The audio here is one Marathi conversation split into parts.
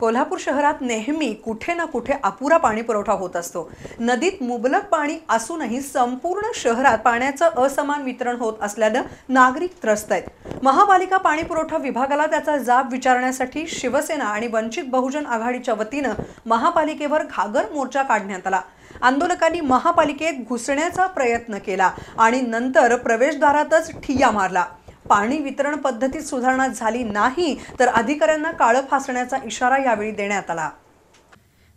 कोल्हापूर शहरात नेहमी कुठे ना कुठे अपुरा पाणी पुरवठा होत असतो नदीत मुबलक पाणी असूनही संपूर्ण शहरात पाण्याचं असमान वितरण होत असल्यानं नागरिक त्रस्त आहेत महापालिका पाणी पुरवठा विभागाला त्याचा जाब विचारण्यासाठी शिवसेना आणि वंचित बहुजन आघाडीच्या वतीनं महापालिकेवर घागर मोर्चा काढण्यात आला आंदोलकांनी महापालिकेत घुसण्याचा प्रयत्न केला आणि नंतर प्रवेशद्वारातच ठिया मारला पाणी वितरण पद्धतीत सुधारणा झाली नाही तर अधिकाऱ्यांना काळं फासण्याचा इशारा यावेळी देण्यात आला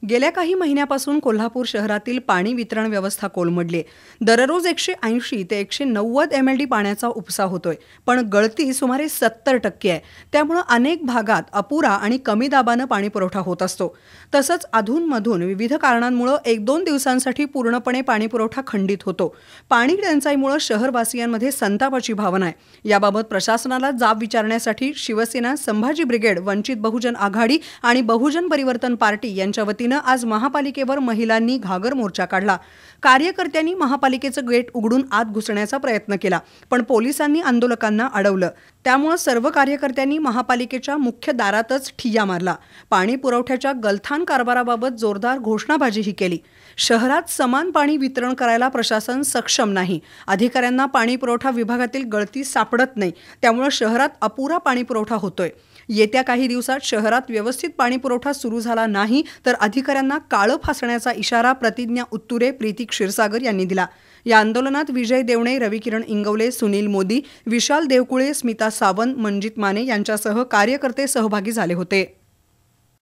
गेल्या काही महिन्यापासून कोल्हापूर शहरातील पाणी वितरण व्यवस्था कोलमडली दररोज एकशे ऐंशी ते एकशे नव्वद एम एल डी पाण्याचा उपसा होतोय पण गळती सुमारे सत्तर टक्के आहे त्यामुळं अनेक भागात अपुरा आणि कमी दाबानं पाणीपुरवठा होत असतो तसंच अधूनमधून विविध कारणांमुळे एक दोन दिवसांसाठी पूर्णपणे पाणीपुरवठा खंडित होतो पाणी टंचाईमुळे शहरवासियांमध्ये संतापाची भावना आहे याबाबत प्रशासनाला जाब विचारण्यासाठी शिवसेना संभाजी ब्रिगेड वंचित बहुजन आघाडी आणि बहुजन परिवर्तन पार्टी यांच्या वतीनं आज महापालिकेवर महिलांनी घागर मोर्चा काढला कार्यकर्त्यांनी महापालिकेचं गेट उघडून आत घुसण्याचा प्रयत्न केला पण पोलिसांनी आंदोलकांना अडवलं त्यामुळे सर्व कार्यकर्त्यांनी महापालिकेच्या मुख्य दारातच ठिय्या मारला पाणी पुरवठ्याच्या गलथान कारभाराबाबत जोरदार घोषणाबाजीही केली शहरात समान पाणी वितरण करायला प्रशासन सक्षम नाही अधिकाऱ्यांना पाणी पुरवठा विभागातील गळती सापडत नाही त्यामुळे शहरात अपुरा पाणी पुरवठा होतोय येत्या काही दिवसात शहरात व्यवस्थित पाणीपुरवठा सुरू झाला नाही तर अधिकाऱ्यांना काळं फासण्याचा इशारा प्रतिज्ञा उत्तुरे प्रीती क्षीरसागर यांनी दिला या आंदोलनात विजय देवणे रविकिरण इंगवले सुनील मोदी विशाल देवकुळे स्मिता सावंत मंजित माने यांच्यासह कार्यकर्ते सहभागी झाले होते